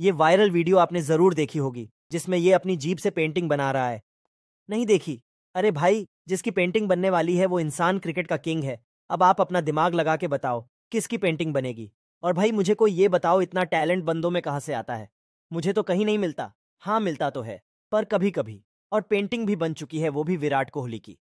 ये viral video आपने जरूर देखी होगी जिसमें ये अपनी जीप से पेंटिंग बना रहा है नहीं देखी अरे भाई जिसकी पेंटिंग बनने वाली है वो इंसान क्रिकेट का किंग है अब आप अपना दिमाग लगा के बताओ किसकी पेंटिंग बनेगी और भाई मुझे कोई ये बताओ इतना टैलेंट बंदों में कहाँ से आता है मुझे तो कहीं नहीं मिलता हाँ मिलता तो है पर कभी कभी और पेंटिंग भी बन चुकी है वो भी विराट कोहली की